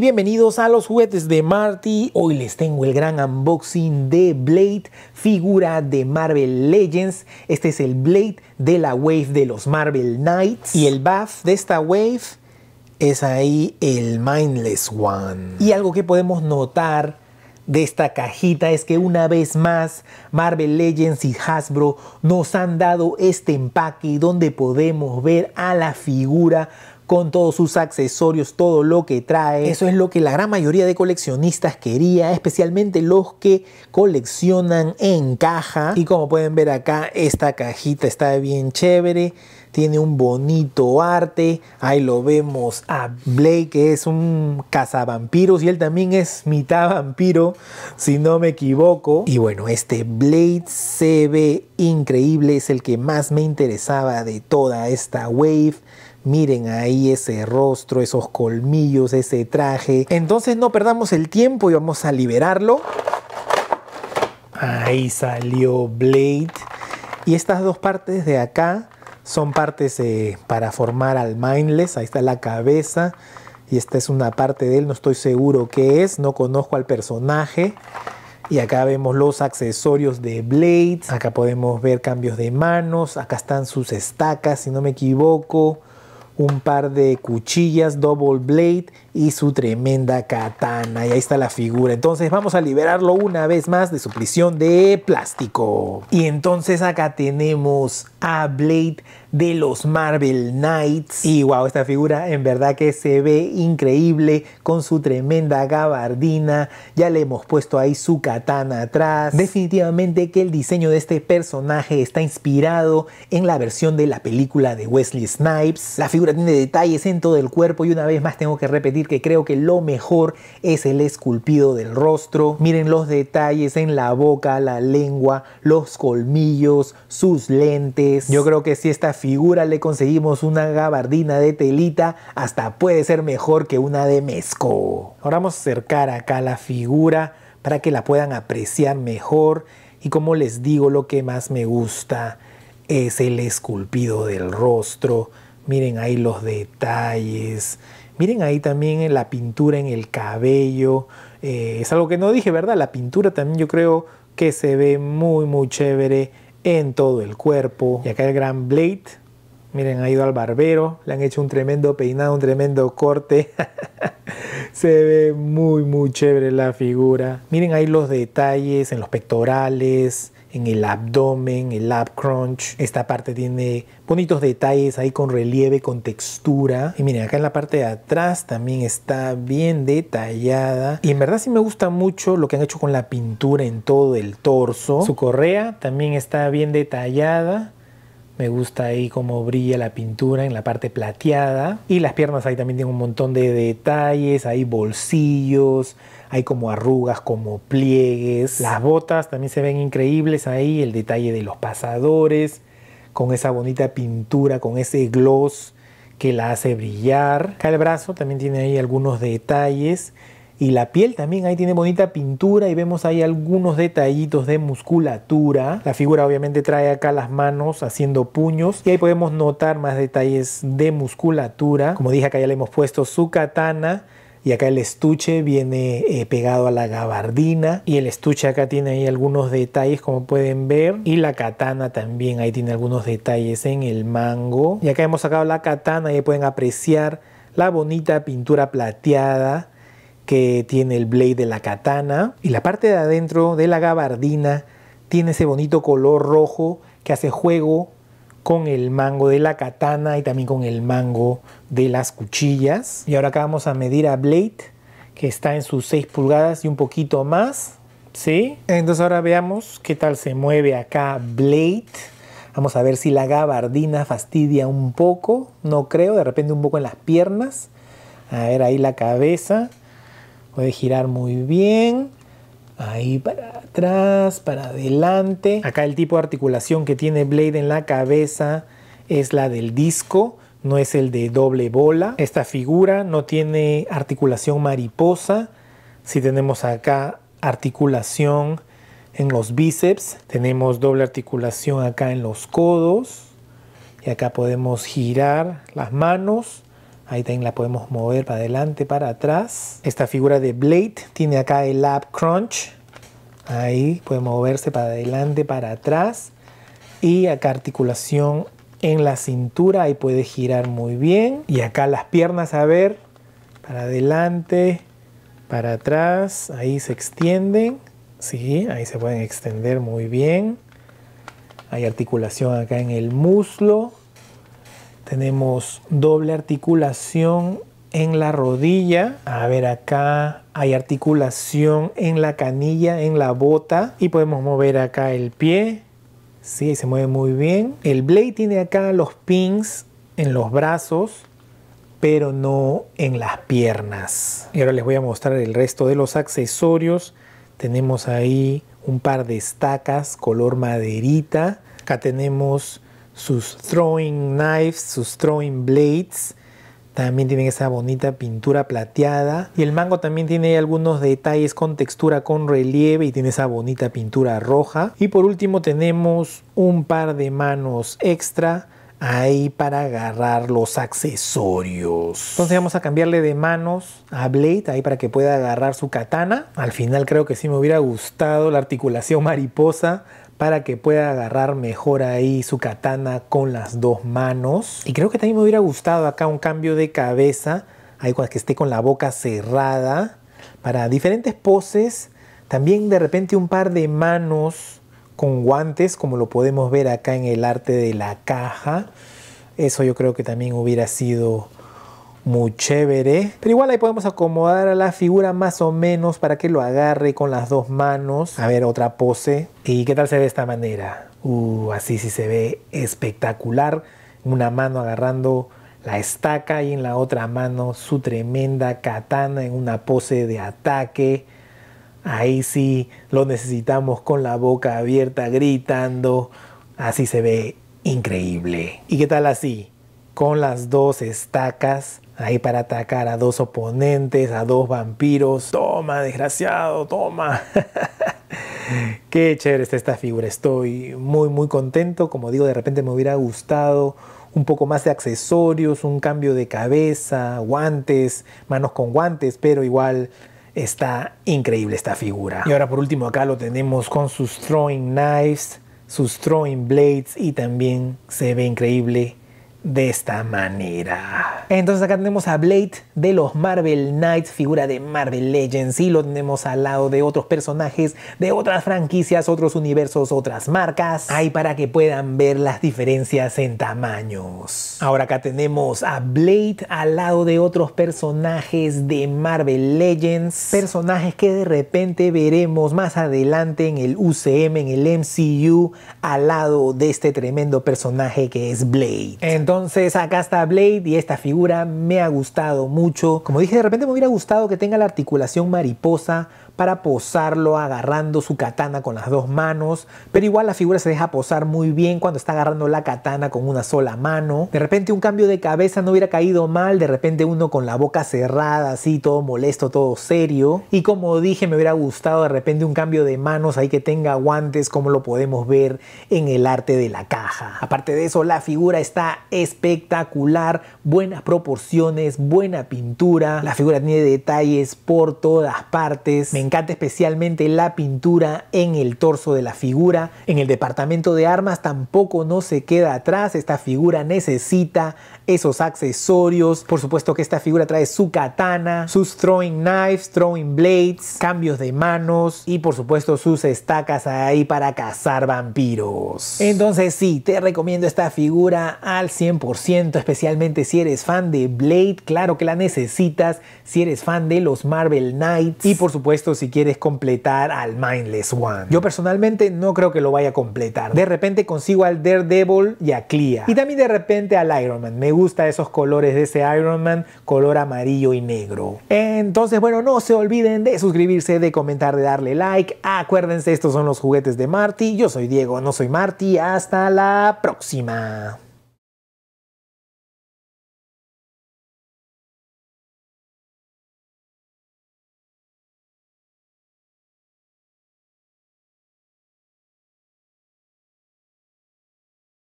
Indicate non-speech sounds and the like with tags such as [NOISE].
bienvenidos a los juguetes de Marty. Hoy les tengo el gran unboxing de Blade, figura de Marvel Legends. Este es el Blade de la wave de los Marvel Knights y el buff de esta wave es ahí el Mindless One. Y algo que podemos notar de esta cajita es que una vez más Marvel Legends y Hasbro nos han dado este empaque donde podemos ver a la figura con todos sus accesorios, todo lo que trae. Eso es lo que la gran mayoría de coleccionistas quería, especialmente los que coleccionan en caja. Y como pueden ver acá, esta cajita está bien chévere tiene un bonito arte. Ahí lo vemos a Blade que es un cazavampiros y él también es mitad vampiro, si no me equivoco. Y bueno, este Blade se ve increíble, es el que más me interesaba de toda esta wave. Miren ahí ese rostro, esos colmillos, ese traje. Entonces no perdamos el tiempo y vamos a liberarlo. Ahí salió Blade. Y estas dos partes de acá son partes eh, para formar al mindless. Ahí está la cabeza y esta es una parte de él, no estoy seguro qué es, no conozco al personaje. Y acá vemos los accesorios de Blades, acá podemos ver cambios de manos, acá están sus estacas si no me equivoco un par de cuchillas double blade y su tremenda katana. Y ahí está la figura. Entonces vamos a liberarlo una vez más de su prisión de plástico. Y entonces acá tenemos a Blade de los Marvel Knights. Y wow, esta figura en verdad que se ve increíble con su tremenda gabardina. Ya le hemos puesto ahí su katana atrás. Definitivamente que el diseño de este personaje está inspirado en la versión de la película de Wesley Snipes. La figura tiene detalles en todo el cuerpo y una vez más tengo que repetir que creo que lo mejor es el esculpido del rostro. Miren los detalles en la boca, la lengua, los colmillos, sus lentes. Yo creo que si a esta figura le conseguimos una gabardina de telita, hasta puede ser mejor que una de mezco. Ahora vamos a acercar acá la figura para que la puedan apreciar mejor. Y como les digo, lo que más me gusta es el esculpido del rostro. Miren ahí los detalles. Miren ahí también la pintura en el cabello. Eh, es algo que no dije, ¿verdad? La pintura también yo creo que se ve muy, muy chévere en todo el cuerpo. Y acá el gran Blade. Miren, ha ido al barbero, le han hecho un tremendo peinado, un tremendo corte. [LAUGHS] se ve muy, muy chévere la figura. Miren ahí los detalles en los pectorales, en el abdomen, el ab crunch. Esta parte tiene bonitos detalles ahí con relieve, con textura. Y miren, acá en la parte de atrás también está bien detallada. Y en verdad sí me gusta mucho lo que han hecho con la pintura en todo el torso. Su correa también está bien detallada. Me gusta ahí cómo brilla la pintura en la parte plateada. Y las piernas ahí también tienen un montón de detalles, hay bolsillos, hay como arrugas, como pliegues. Las botas también se ven increíbles ahí, el detalle de los pasadores, con esa bonita pintura, con ese gloss que la hace brillar. Acá el brazo también tiene ahí algunos detalles. Y la piel también ahí tiene bonita pintura y vemos ahí algunos detallitos de musculatura. La figura obviamente trae acá las manos haciendo puños y ahí podemos notar más detalles de musculatura. Como dije acá ya le hemos puesto su katana y acá el estuche viene eh, pegado a la gabardina y el estuche acá tiene ahí algunos detalles como pueden ver y la katana también ahí tiene algunos detalles en el mango y acá hemos sacado la katana y pueden apreciar la bonita pintura plateada que tiene el blade de la katana y la parte de adentro de la gabardina tiene ese bonito color rojo que hace juego con el mango de la katana y también con el mango de las cuchillas. Y ahora acá vamos a medir a Blade, que está en sus 6 pulgadas y un poquito más. ¿Sí? Entonces ahora veamos qué tal se mueve acá Blade. Vamos a ver si la gabardina fastidia un poco. No creo, de repente un poco en las piernas. A ver ahí la cabeza. Puede girar muy bien. Ahí para atrás, para adelante. Acá el tipo de articulación que tiene Blade en la cabeza es la del disco, no es el de doble bola. Esta figura no tiene articulación mariposa. Si tenemos acá articulación en los bíceps, tenemos doble articulación acá en los codos. Y acá podemos girar las manos Ahí también la podemos mover para adelante, para atrás. Esta figura de Blade tiene acá el Lab Crunch. Ahí puede moverse para adelante, para atrás. Y acá articulación en la cintura. Ahí puede girar muy bien. Y acá las piernas, a ver, para adelante, para atrás. Ahí se extienden. Sí, ahí se pueden extender muy bien. Hay articulación acá en el muslo. Tenemos doble articulación en la rodilla. A ver acá hay articulación en la canilla, en la bota. Y podemos mover acá el pie. Sí, se mueve muy bien. El blade tiene acá los pins en los brazos, pero no en las piernas. Y ahora les voy a mostrar el resto de los accesorios. Tenemos ahí un par de estacas color maderita. Acá tenemos sus throwing knives, sus throwing blades. También tienen esa bonita pintura plateada. Y el mango también tiene algunos detalles con textura, con relieve y tiene esa bonita pintura roja. Y por último tenemos un par de manos extra ahí para agarrar los accesorios. Entonces vamos a cambiarle de manos a Blade ahí para que pueda agarrar su katana. Al final creo que sí me hubiera gustado la articulación mariposa para que pueda agarrar mejor ahí su katana con las dos manos. Y creo que también me hubiera gustado acá un cambio de cabeza, ahí cuando que esté con la boca cerrada, para diferentes poses. También de repente un par de manos con guantes, como lo podemos ver acá en el arte de la caja. Eso yo creo que también hubiera sido muy chévere. Pero igual ahí podemos acomodar a la figura más o menos para que lo agarre con las dos manos. A ver, otra pose. ¿Y qué tal se ve de esta manera? Uh, así sí se ve espectacular. Una mano agarrando la estaca y en la otra mano su tremenda katana en una pose de ataque. Ahí sí lo necesitamos con la boca abierta, gritando. Así se ve increíble. ¿Y qué tal así? Con las dos estacas ahí para atacar a dos oponentes, a dos vampiros. Toma, desgraciado, toma. [LAUGHS] Qué chévere está esta figura, estoy muy muy contento, como digo, de repente me hubiera gustado un poco más de accesorios, un cambio de cabeza, guantes, manos con guantes, pero igual está increíble esta figura. Y ahora por último acá lo tenemos con sus throwing knives, sus throwing blades y también se ve increíble de esta manera. Entonces acá tenemos a Blade de los Marvel Knights, figura de Marvel Legends, y lo tenemos al lado de otros personajes de otras franquicias, otros universos, otras marcas. Ahí para que puedan ver las diferencias en tamaños. Ahora acá tenemos a Blade al lado de otros personajes de Marvel Legends, personajes que de repente veremos más adelante en el UCM, en el MCU, al lado de este tremendo personaje que es Blade. Entonces, entonces acá está Blade y esta figura me ha gustado mucho. Como dije, de repente me hubiera gustado que tenga la articulación mariposa para posarlo agarrando su katana con las dos manos, pero igual la figura se deja posar muy bien cuando está agarrando la katana con una sola mano. De repente un cambio de cabeza no hubiera caído mal, de repente uno con la boca cerrada, así todo molesto, todo serio. Y como dije, me hubiera gustado de repente un cambio de manos ahí que tenga guantes como lo podemos ver en el arte de la caja. Aparte de eso, la figura está espectacular, buenas proporciones, buena pintura, la figura tiene detalles por todas partes. Me encanta especialmente la pintura en el torso de la figura. En el departamento de armas tampoco no se queda atrás. Esta figura necesita esos accesorios. Por supuesto que esta figura trae su katana, sus throwing knives, throwing blades, cambios de manos y por supuesto sus estacas ahí para cazar vampiros. Entonces sí, te recomiendo esta figura al 100%, especialmente si eres fan de Blade, claro que la necesitas, si eres fan de los Marvel Knights y por supuesto si quieres completar al Mindless One. Yo personalmente no creo que lo vaya a completar. De repente consigo al Daredevil y a Clea. Y también de repente al Iron Man. Me gusta esos colores de ese Iron Man, color amarillo y negro. Entonces, bueno, no se olviden de suscribirse, de comentar, de darle like. Acuérdense, estos son los juguetes de Marty. Yo soy Diego, no soy Marty. Hasta la próxima.